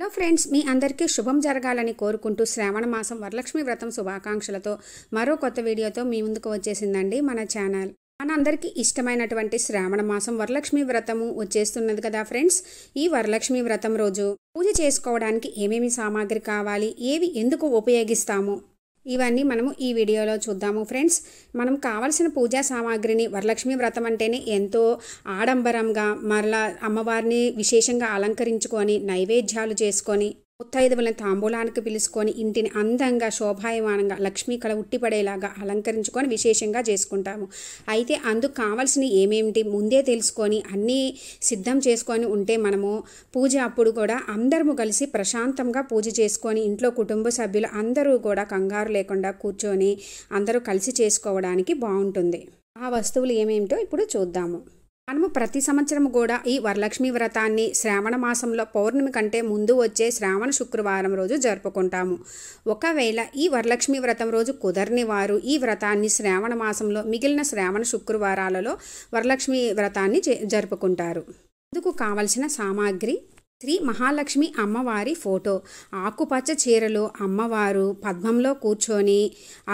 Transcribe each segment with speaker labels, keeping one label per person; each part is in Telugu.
Speaker 1: హలో ఫ్రెండ్స్ మీ అందరికీ శుభం జరగాలని కోరుకుంటూ శ్రావణ మాసం వరలక్ష్మి వ్రతం శుభాకాంక్షలతో మరో కొత్త వీడియోతో మీ ముందుకు వచ్చేసిందండి మన ఛానల్ మనందరికీ ఇష్టమైనటువంటి శ్రావణ మాసం వరలక్ష్మి వ్రతము వచ్చేస్తున్నది కదా ఫ్రెండ్స్ ఈ వరలక్ష్మి వ్రతం రోజు పూజ చేసుకోవడానికి ఏమేమి సామాగ్రి కావాలి ఏవి ఎందుకు ఉపయోగిస్తాము ఇవన్నీ మనము ఈ వీడియోలో చూద్దాము ఫ్రెండ్స్ మనం కావలసిన పూజా సామాగ్రిని వరలక్ష్మి వ్రతం అంటేనే ఎంతో ఆడంబరంగా మరలా అమ్మవారిని విశేషంగా అలంకరించుకొని నైవేద్యాలు చేసుకొని ముత్తైదువులను తాంబూలానికి పిలుచుకొని ఇంటిని అందంగా శోభాయమానంగా లక్ష్మీ కళ ఉట్టిపడేలాగా అలంకరించుకొని విశేషంగా చేసుకుంటాము అయితే అందుకు కావాల్సినవి ఏమేమిటి ముందే తెలుసుకొని అన్నీ సిద్ధం చేసుకొని ఉంటే మనము పూజ అప్పుడు కూడా అందరము కలిసి ప్రశాంతంగా పూజ చేసుకొని ఇంట్లో కుటుంబ సభ్యులు అందరూ కూడా కంగారు లేకుండా కూర్చొని అందరూ కలిసి చేసుకోవడానికి బాగుంటుంది ఆ వస్తువులు ఏమేమిటో ఇప్పుడు చూద్దాము మనము ప్రతి సంవత్సరం కూడా ఈ వరలక్ష్మి వ్రతాన్ని శ్రావణ మాసంలో పౌర్ణమి కంటే ముందు వచ్చే శ్రావణ శుక్రవారం రోజు జరుపుకుంటాము ఒకవేళ ఈ వరలక్ష్మి వ్రతం రోజు కుదరని వారు ఈ వ్రతాన్ని శ్రావణ మాసంలో మిగిలిన శ్రావణ శుక్రవారాలలో వరలక్ష్మి వ్రతాన్ని జరుపుకుంటారు అందుకు కావలసిన సామాగ్రి శ్రీ మహాలక్ష్మి అమ్మవారి ఫోటో ఆకుపచ్చ చీరలో అమ్మవారు పద్మంలో కూర్చొని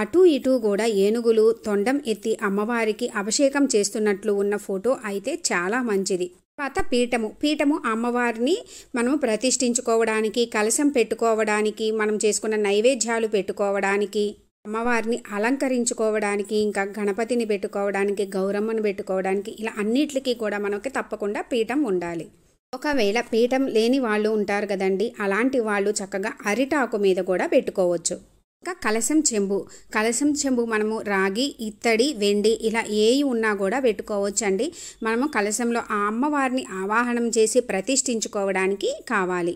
Speaker 1: అటు ఇటు కూడా ఏనుగులు తొండం ఎత్తి అమ్మవారికి అభిషేకం చేస్తున్నట్లు ఉన్న ఫోటో అయితే చాలా మంచిది తర్వాత పీఠము పీఠము అమ్మవారిని మనం ప్రతిష్ఠించుకోవడానికి కలశం పెట్టుకోవడానికి మనం చేసుకున్న నైవేద్యాలు పెట్టుకోవడానికి అమ్మవారిని అలంకరించుకోవడానికి ఇంకా గణపతిని పెట్టుకోవడానికి గౌరమ్మను పెట్టుకోవడానికి ఇలా అన్నిటికీ కూడా మనకి తప్పకుండా పీఠం ఉండాలి ఒకవేళ పీఠం లేని వాళ్ళు ఉంటారు కదండి అలాంటి వాళ్ళు చక్కగా అరిటాకు మీద కూడా పెట్టుకోవచ్చు ఇంకా కలసం చెంబు కలసం చెంబు మనము రాగి ఇత్తడి వెండి ఇలా ఏవి ఉన్నా కూడా పెట్టుకోవచ్చు అండి మనము కలసంలో ఆ అమ్మవారిని ఆవాహనం చేసి ప్రతిష్ఠించుకోవడానికి కావాలి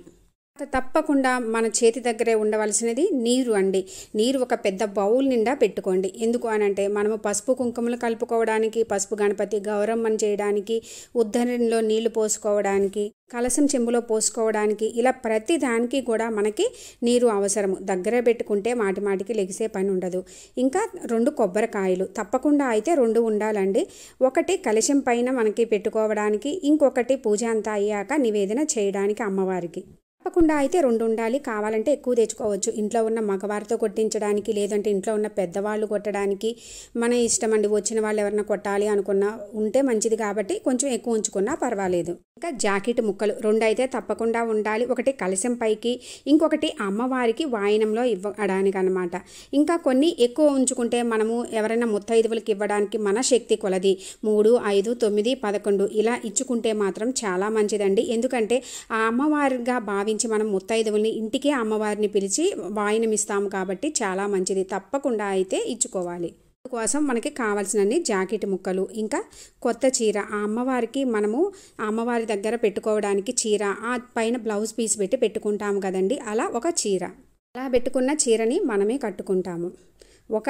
Speaker 1: తప్పకుండా మన చేతి దగ్గరే ఉండవలసినది నీరు అండి నీరు ఒక పెద్ద బౌల్ నిండా పెట్టుకోండి ఎందుకు అని అంటే మనము పసుపు కుంకుమలు కలుపుకోవడానికి పసుపు గణపతి గౌరమ్మని చేయడానికి ఉద్ధరణలో నీళ్లు పోసుకోవడానికి కలసం చెంబులో పోసుకోవడానికి ఇలా ప్రతి దానికి కూడా మనకి నీరు అవసరము దగ్గర పెట్టుకుంటే మాటి మాటికి లెగిసే పని ఉండదు ఇంకా రెండు కొబ్బరికాయలు తప్పకుండా అయితే రెండు ఉండాలండి ఒకటి కలశం పైన మనకి పెట్టుకోవడానికి ఇంకొకటి పూజ అంతా అయ్యాక నివేదన చేయడానికి అమ్మవారికి తప్పకుండా అయితే రెండు ఉండాలి కావాలంటే ఎక్కువ తెచ్చుకోవచ్చు ఇంట్లో ఉన్న మగవారితో కొట్టించడానికి లేదంటే ఇంట్లో ఉన్న పెద్దవాళ్ళు కొట్టడానికి మన ఇష్టం అండి వచ్చిన వాళ్ళు ఎవరైనా కొట్టాలి అనుకున్నా ఉంటే మంచిది కాబట్టి కొంచెం ఎక్కువ ఉంచుకున్నా పర్వాలేదు ఇంకా జాకెట్ ముక్కలు రెండు అయితే తప్పకుండా ఉండాలి ఒకటి కలశం పైకి ఇంకొకటి అమ్మవారికి వాయనంలో ఇవ్వడానికి అనమాట ఇంకా కొన్ని ఎక్కువ ఉంచుకుంటే మనము ఎవరైనా ముత్తైదువులకి ఇవ్వడానికి మన శక్తి కొలది మూడు ఐదు తొమ్మిది పదకొండు ఇలా ఇచ్చుకుంటే మాత్రం చాలా మంచిదండి ఎందుకంటే ఆ అమ్మవారిగా భావించి నుంచి మనం ముత్తైదువుల్ని ఇంటికే అమ్మవారిని పిలిచి వాయినమిస్తాము కాబట్టి చాలా మంచిది తప్పకుండా అయితే ఇచ్చుకోవాలి కోసం మనకి కావాల్సినన్ని జాకెట్ ముక్కలు ఇంకా కొత్త చీర ఆ అమ్మవారికి మనము అమ్మవారి దగ్గర పెట్టుకోవడానికి చీర ఆ పైన బ్లౌజ్ పీస్ పెట్టి పెట్టుకుంటాము కదండి అలా ఒక చీర అలా పెట్టుకున్న చీరని మనమే కట్టుకుంటాము ఒక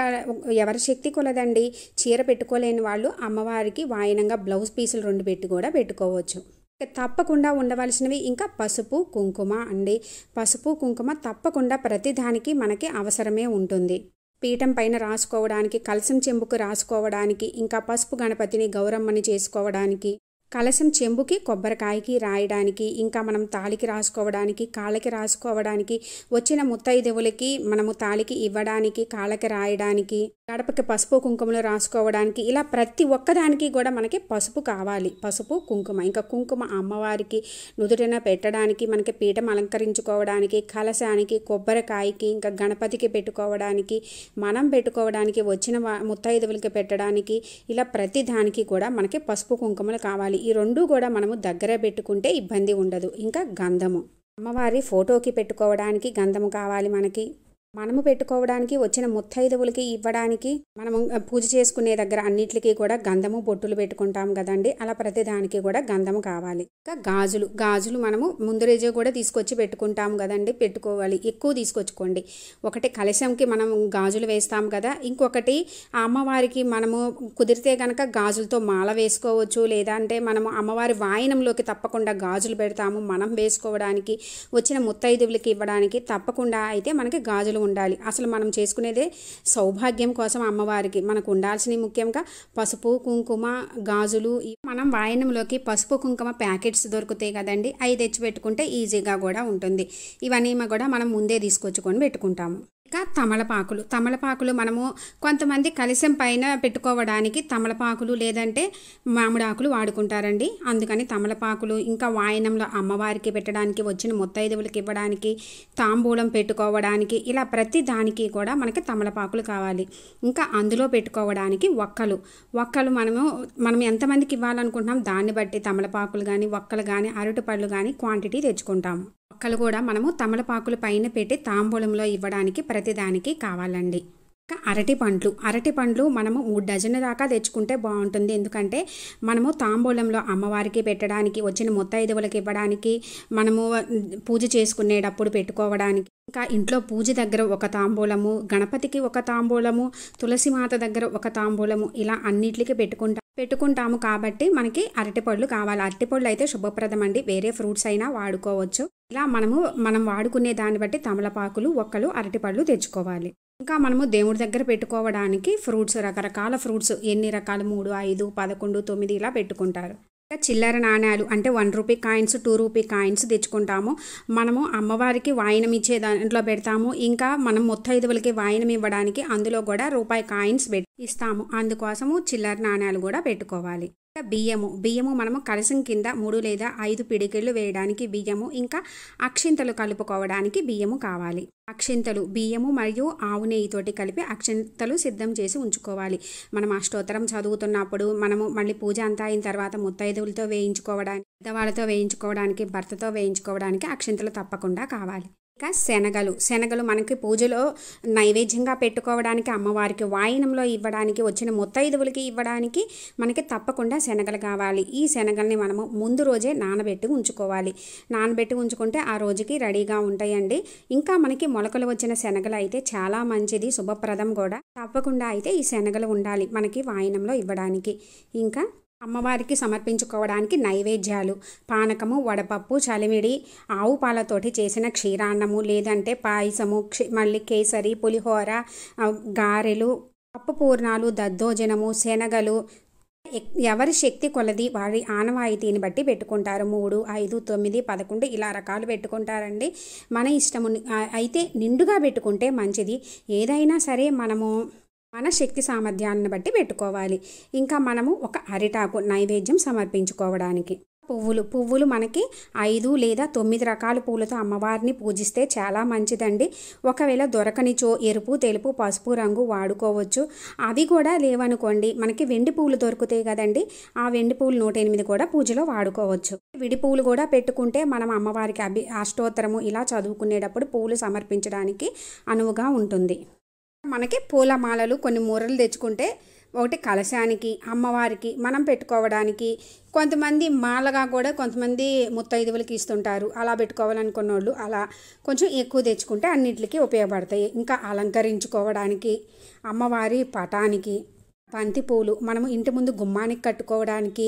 Speaker 1: ఎవరి శక్తి కొలదండి చీర పెట్టుకోలేని వాళ్ళు అమ్మవారికి వాయినంగా బ్లౌజ్ పీసులు రెండు పెట్టి కూడా పెట్టుకోవచ్చు తప్పకుండా ఉండవలసినవి ఇంకా పసుపు కుంకుమ అండి పసుపు కుంకుమ తప్పకుండా ప్రతిదానికి మనకి అవసరమే ఉంటుంది పీఠం పైన రాసుకోవడానికి కలసం చెంబుకు రాసుకోవడానికి ఇంకా పసుపు గణపతిని గౌరమ్మని చేసుకోవడానికి కలశం చెంబుకి కొబ్బరికాయకి రాయడానికి ఇంకా మనం తాళికి రాసుకోవడానికి కాళ్ళకి రాసుకోవడానికి వచ్చిన ముత్తైదెవులకి మనము తాళికి ఇవ్వడానికి కాళ్ళకి రాయడానికి గడపకి పసుపు కుంకుమలు రాసుకోవడానికి ఇలా ప్రతి ఒక్కదానికి కూడా మనకి పసుపు కావాలి పసుపు కుంకుమ ఇంకా కుంకుమ అమ్మవారికి నుదుటిన పెట్టడానికి మనకి పీఠం అలంకరించుకోవడానికి కలశానికి కొబ్బరికాయకి ఇంకా గణపతికి పెట్టుకోవడానికి మనం పెట్టుకోవడానికి వచ్చిన ముత్తైదువులకి పెట్టడానికి ఇలా ప్రతి దానికి కూడా మనకి పసుపు కుంకుమలు కావాలి ఉండాలి ఈ రెండు కూడా మనము దగ్గర పెట్టుకుంటే ఇబ్బంది ఉండదు ఇంకా గంధము అమ్మవారి ఫోటోకి పెట్టుకోవడానికి గంధము కావాలి మనకి మనము పెట్టుకోవడానికి వచ్చిన ముత్తైదువులకి ఇవ్వడానికి మనం పూజ చేసుకునే దగ్గర అన్నిటికీ కూడా గంధము బొట్టులు పెట్టుకుంటాం కదండి అలా ప్రతిదానికి కూడా గంధము కావాలి ఇంకా గాజులు గాజులు మనము ముందు కూడా తీసుకొచ్చి పెట్టుకుంటాం కదండి పెట్టుకోవాలి ఎక్కువ తీసుకొచ్చుకోండి ఒకటి కలశంకి మనం గాజులు వేస్తాం కదా ఇంకొకటి అమ్మవారికి మనము కుదిరితే కనుక గాజులతో మాల వేసుకోవచ్చు లేదంటే మనము అమ్మవారి వాయనంలోకి తప్పకుండా గాజులు పెడతాము మనం వేసుకోవడానికి వచ్చిన ముత్తైదువులకి ఇవ్వడానికి తప్పకుండా అయితే మనకి గాజులు పసుపుకుండలు ఉండాలి అసలు మనం చేసుకునేదే సౌభాగ్యం కోసం అమ్మవారికి మనకు ఉండాల్సినవి ముఖ్యంగా పసుపు కుంకుమ గాజులు మనం వాయనంలోకి పసుపు కుంకుమ ప్యాకెట్స్ దొరుకుతాయి కదండి అవి తెచ్చి పెట్టుకుంటే ఈజీగా కూడా ఉంటుంది ఇవన్నీ కూడా మనం ముందే తీసుకొచ్చుకొని పెట్టుకుంటాము ఇంకా తమలపాకులు తమలపాకులు మనము కొంతమంది కలిసం పైన పెట్టుకోవడానికి తమలపాకులు లేదంటే మామిడాకులు వాడుకుంటారండి అందుకని తమలపాకులు ఇంకా వాయనంలో అమ్మవారికి పెట్టడానికి వచ్చిన ముత్తైదువులకి ఇవ్వడానికి తాంబూలం పెట్టుకోవడానికి ఇలా ప్రతి దానికి కూడా మనకి తమలపాకులు కావాలి ఇంకా అందులో పెట్టుకోవడానికి ఒక్కలు ఒక్కలు మనము మనం ఎంతమందికి ఇవ్వాలనుకుంటున్నాం దాన్ని బట్టి తమలపాకులు కానీ ఒక్కలు కానీ అరటిపళ్ళు కానీ క్వాంటిటీ తెచ్చుకుంటాము మొక్కలు కూడా మనము తమలపాకుల పైన పెట్టి తాంబూలంలో ఇవ్వడానికి ప్రతిదానికి కావాలండి అరటి పండ్లు అరటి పండ్లు మనము మూడు డజన్ దాకా తెచ్చుకుంటే బాగుంటుంది ఎందుకంటే మనము తాంబూలంలో అమ్మవారికి పెట్టడానికి వచ్చిన ముత్తైదువులకు ఇవ్వడానికి మనము పూజ చేసుకునేటప్పుడు పెట్టుకోవడానికి ఇంకా ఇంట్లో పూజ దగ్గర ఒక తాంబూలము గణపతికి ఒక తాంబూలము తులసి మాత దగ్గర ఒక తాంబూలము ఇలా అన్నిటికీ పెట్టుకుంటాం పెట్టుకుంటాము కాబట్టి మనకి అరటిపళ్ళు కావాలి అరటిపళ్ళు అయితే శుభప్రదం అండి వేరే ఫ్రూట్స్ అయినా వాడుకోవచ్చు ఇలా మనము మనం వాడుకునే దాన్ని బట్టి తమలపాకులు ఒక్కలు అరటిపళ్ళు తెచ్చుకోవాలి ఇంకా మనము దేవుడి దగ్గర పెట్టుకోవడానికి ఫ్రూట్స్ రకరకాల ఫ్రూట్స్ ఎన్ని రకాలు మూడు ఐదు పదకొండు తొమ్మిది ఇలా పెట్టుకుంటారు చిల్లర నాణ్యాలు అంటే one rupee coins two rupee coins తెచ్చుకుంటాము మనము అమ్మవారికి వాయనం ఇచ్చే దాంట్లో పెడతాము ఇంకా మనం ముత్తైదువులకి వాయనం ఇవ్వడానికి అందులో కూడా రూపాయి కాయిన్స్ పెట్టి ఇస్తాము అందుకోసము చిల్లర నాణ్యాలు కూడా పెట్టుకోవాలి బియ్యము బియ్యము మనము కలసం కింద మూడు లేదా ఐదు పిడికిళ్ళు వేయడానికి బియ్యము ఇంకా అక్షింతలు కలుపుకోవడానికి బియ్యము కావాలి అక్షింతలు బియ్యము మరియు ఆవు నెయ్యితోటి కలిపి అక్షింతలు సిద్ధం చేసి ఉంచుకోవాలి మనం అష్టోత్తరం చదువుతున్నప్పుడు మనము మళ్ళీ పూజ అంతా అయిన తర్వాత ముత్తైదువులతో వేయించుకోవడానికి పెద్దవాళ్ళతో వేయించుకోవడానికి భర్తతో వేయించుకోవడానికి అక్షింతలు తప్పకుండా కావాలి ఇంకా శనగలు శనగలు మనకి పూజలో నైవేద్యంగా పెట్టుకోవడానికి అమ్మవారికి వాయినంలో ఇవ్వడానికి వచ్చిన ముత్తైదువులకి ఇవ్వడానికి మనకి తప్పకుండా శనగలు కావాలి ఈ శనగల్ని మనము ముందు రోజే నానబెట్టి ఉంచుకోవాలి నానబెట్టి ఉంచుకుంటే ఆ రోజుకి రెడీగా ఉంటాయండి ఇంకా మనకి మొలకలు వచ్చిన శనగలు అయితే చాలా మంచిది శుభప్రదం కూడా తప్పకుండా అయితే ఈ శనగలు ఉండాలి మనకి వాయినంలో ఇవ్వడానికి ఇంకా అమ్మవారికి సమర్పించుకోవడానికి నైవేద్యాలు పానకము వడపప్పు చలిమిడి ఆవు పాలతోటి చేసిన క్షీరాన్నము లేదంటే పాయసము మళ్ళీ కేసరి పులిహోర గారెలు పప్పుపూర్ణాలు పూర్ణాలు దద్దోజనము శనగలు ఎవరి శక్తి కొలది వారి ఆనవాయితీని బట్టి పెట్టుకుంటారు మూడు ఐదు తొమ్మిది పదకొండు ఇలా రకాలు పెట్టుకుంటారండి మన ఇష్టము అయితే నిండుగా పెట్టుకుంటే మంచిది ఏదైనా సరే మనము మన శక్తి సామర్థ్యాన్ని బట్టి పెట్టుకోవాలి ఇంకా మనము ఒక అరిటాకు నైవేద్యం సమర్పించుకోవడానికి పువ్వులు పువ్వులు మనకి ఐదు లేదా తొమ్మిది రకాల పూలతో అమ్మవారిని పూజిస్తే చాలా మంచిదండి ఒకవేళ దొరకనిచో ఎరుపు తెలుపు పసుపు రంగు వాడుకోవచ్చు అవి కూడా లేవనుకోండి మనకి వెండి పూలు దొరుకుతాయి కదండి ఆ వెండి పూలు నూట ఎనిమిది కూడా పూజలో వాడుకోవచ్చు విడి పువ్వులు కూడా పెట్టుకుంటే మనం అమ్మవారికి అభి అష్టోత్తరము ఇలా చదువుకునేటప్పుడు పూలు సమర్పించడానికి అనువుగా ఉంటుంది మనకి పూలమాలలు కొన్ని మూరలు తెచ్చుకుంటే ఒకటి కలశానికి అమ్మవారికి మనం పెట్టుకోవడానికి కొంతమంది మాలగా కూడా కొంతమంది ముత్తైదువులకి ఇస్తుంటారు అలా పెట్టుకోవాలనుకున్న వాళ్ళు అలా కొంచెం ఎక్కువ తెచ్చుకుంటే అన్నిటికీ ఉపయోగపడతాయి ఇంకా అలంకరించుకోవడానికి అమ్మవారి పటానికి బంతి పూలు మనం ఇంటి ముందు గుమ్మానికి కట్టుకోవడానికి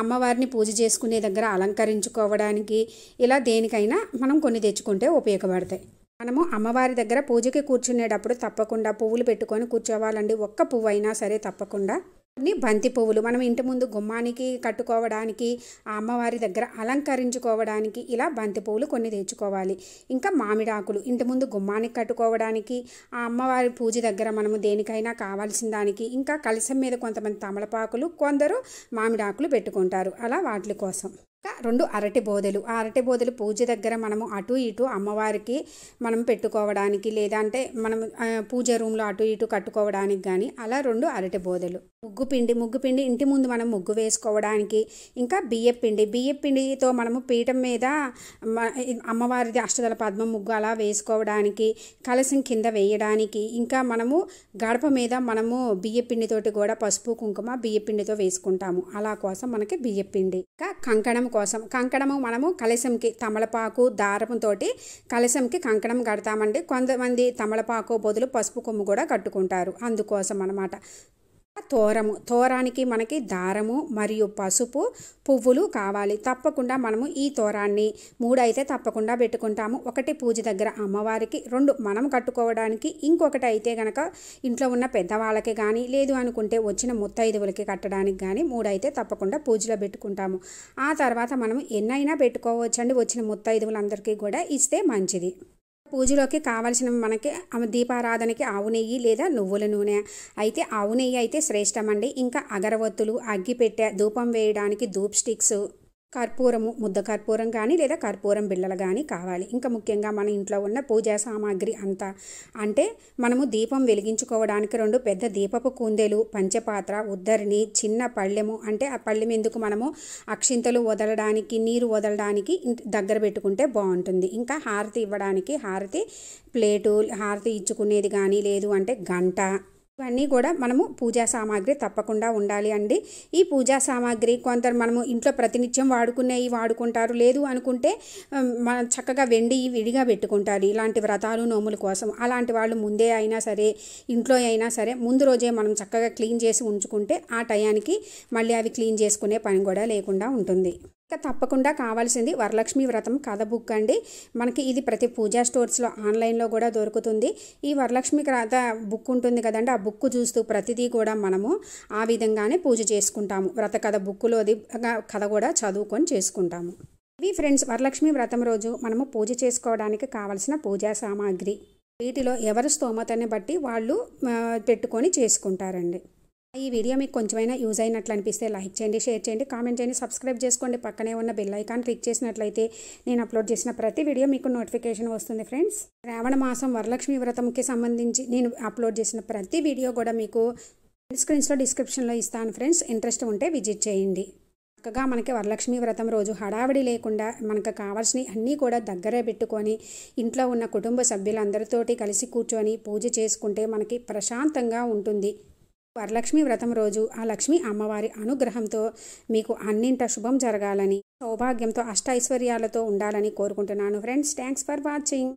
Speaker 1: అమ్మవారిని పూజ చేసుకునే దగ్గర అలంకరించుకోవడానికి ఇలా దేనికైనా మనం కొన్ని తెచ్చుకుంటే ఉపయోగపడతాయి మనము అమ్మవారి దగ్గర పూజకి కూర్చునేటప్పుడు తప్పకుండా పువ్వులు పెట్టుకొని కూర్చోవాలండి ఒక్క పువ్వు అయినా సరే తప్పకుండా కొన్ని బంతి పువ్వులు మనం ఇంటి ముందు గుమ్మానికి కట్టుకోవడానికి ఆ అమ్మవారి దగ్గర అలంకరించుకోవడానికి ఇలా బంతి పువ్వులు కొన్ని తెచ్చుకోవాలి ఇంకా మామిడి ఆకులు ఇంటి ముందు గుమ్మానికి కట్టుకోవడానికి ఆ అమ్మవారి పూజ దగ్గర మనము దేనికైనా కావాల్సిన దానికి ఇంకా కలసం మీద కొంతమంది తమలపాకులు కొందరు మామిడాకులు పెట్టుకుంటారు అలా వాటి కోసం రెండు అరటి బోధలు ఆ అరటి బోధలు పూజ దగ్గర మనము అటు ఇటు అమ్మవారికి మనం పెట్టుకోవడానికి లేదా అంటే మనం పూజ రూమ్లో అటు ఇటు కట్టుకోవడానికి కానీ అలా రెండు అరటి బోధలు ముగ్గు పిండి ముగ్గు పిండి ఇంటి ముందు మనం ముగ్గు వేసుకోవడానికి ఇంకా బియ్య పిండి బియ్య పిండితో మనము పీఠం మీద అమ్మవారిది అష్టదల పద్మ ముగ్గు అలా వేసుకోవడానికి కలసం కింద వేయడానికి ఇంకా మనము గడప మీద మనము బియ్య పిండితోటి కూడా పసుపు కుంకుమ బియ్య పిండితో వేసుకుంటాము అలా కోసం మనకి బియ్య పిండి ఇంకా కంకణం కోసం కంకణము మనము కలశంకి తమలపాకు దారంతో కలశంకి కంకణం కడతామండి కొంతమంది తమలపాకు బదులు పసుపు కొమ్ము కూడా కట్టుకుంటారు అందుకోసం అనమాట తోరము తోరానికి మనకి దారము మరియు పసుపు పువ్వులు కావాలి తప్పకుండా మనము ఈ తోరాన్ని మూడైతే తప్పకుండా పెట్టుకుంటాము ఒకటి పూజ దగ్గర అమ్మవారికి రెండు మనం కట్టుకోవడానికి ఇంకొకటి అయితే గనక ఇంట్లో ఉన్న పెద్దవాళ్ళకి కానీ లేదు అనుకుంటే వచ్చిన ముత్తైదువులకి కట్టడానికి కానీ మూడైతే తప్పకుండా పూజలో పెట్టుకుంటాము ఆ తర్వాత మనం ఎన్నైనా పెట్టుకోవచ్చండి వచ్చిన ముత్తైదువులందరికీ కూడా ఇస్తే మంచిది పూజలోకి కావాల్సిన మనకి దీపారాధనకి ఆవు నెయ్యి లేదా నువ్వుల నూనె అయితే ఆవు నెయ్యి అయితే శ్రేష్టమండి ఇంకా అగరవత్తులు అగ్గిపెట్టె ధూపం వేయడానికి ధూప్ స్టిక్స్ కర్పూరము ముద్ద కర్పూరం కానీ లేదా కర్పూరం బిళ్ళలు కానీ కావాలి ఇంకా ముఖ్యంగా మన ఇంట్లో ఉన్న పూజా సామాగ్రి అంతా అంటే మనము దీపం వెలిగించుకోవడానికి రెండు పెద్ద దీపపు కుందేలు పంచపాత్ర ఉద్దరిని చిన్న పళ్ళెము అంటే ఆ పళ్ళెం ఎందుకు మనము అక్షింతలు వదలడానికి నీరు వదలడానికి దగ్గర పెట్టుకుంటే బాగుంటుంది ఇంకా హారతి ఇవ్వడానికి హారతి ప్లేటు హారతి ఇచ్చుకునేది కానీ లేదు అంటే గంట ఇవన్నీ కూడా మనము పూజా సామాగ్రి తప్పకుండా ఉండాలి అండి ఈ పూజా సామాగ్రి కొందరు మనము ఇంట్లో ప్రతినిత్యం వాడుకునేవి వాడుకుంటారు లేదు అనుకుంటే మనం చక్కగా వెండి విడిగా పెట్టుకుంటారు ఇలాంటి వ్రతాలు నోముల కోసం అలాంటి వాళ్ళు ముందే అయినా సరే ఇంట్లో అయినా సరే ముందు రోజే మనం చక్కగా క్లీన్ చేసి ఉంచుకుంటే ఆ టయానికి మళ్ళీ అవి క్లీన్ చేసుకునే పని కూడా లేకుండా ఉంటుంది ఇంకా తప్పకుండా కావాల్సింది వరలక్ష్మి వ్రతం కథ బుక్ అండి మనకి ఇది ప్రతి పూజా స్టోర్స్లో ఆన్లైన్లో కూడా దొరుకుతుంది ఈ వరలక్ష్మి కథ బుక్ ఉంటుంది కదండి ఆ బుక్ చూస్తూ ప్రతిదీ కూడా మనము ఆ విధంగానే పూజ చేసుకుంటాము వ్రత కథ బుక్లోది కథ కూడా చదువుకొని చేసుకుంటాము ఇవి ఫ్రెండ్స్ వరలక్ష్మి వ్రతం రోజు మనము పూజ చేసుకోవడానికి కావలసిన పూజా సామాగ్రి వీటిలో ఎవరి స్తోమతని బట్టి వాళ్ళు పెట్టుకొని చేసుకుంటారండి ఈ వీడియో మీకు కొంచెమైనా యూజ్ అయినట్లు అనిపిస్తే లైక్ చేయండి షేర్ చేయండి కామెంట్ చేయండి సబ్స్క్రైబ్ చేసుకోండి పక్కనే ఉన్న బెల్ ఐకాన్ క్లిక్ చేసినట్లయితే నేను అప్లోడ్ చేసిన ప్రతి వీడియో మీకు నోటిఫికేషన్ వస్తుంది ఫ్రెండ్స్ శ్రావణ మాసం వరలక్ష్మి వ్రతంకి సంబంధించి నేను అప్లోడ్ చేసిన ప్రతి వీడియో కూడా మీకు స్క్రీన్స్లో డిస్క్రిప్షన్లో ఇస్తాను ఫ్రెండ్స్ ఇంట్రెస్ట్ ఉంటే విజిట్ చేయండి చక్కగా మనకి వరలక్ష్మి వ్రతం రోజు హడావిడి లేకుండా మనకు కావాల్సినవి అన్నీ కూడా దగ్గరే పెట్టుకొని ఇంట్లో ఉన్న కుటుంబ సభ్యులందరితోటి కలిసి కూర్చొని పూజ చేసుకుంటే మనకి ప్రశాంతంగా ఉంటుంది వరలక్ష్మి వ్రతం రోజు ఆ లక్ష్మి అమ్మవారి అనుగ్రహంతో మీకు అన్నింట శుభం జరగాలని సౌభాగ్యంతో అష్ట ఐశ్వర్యాలతో ఉండాలని కోరుకుంటున్నాను ఫ్రెండ్స్ థ్యాంక్స్ ఫర్ వాచింగ్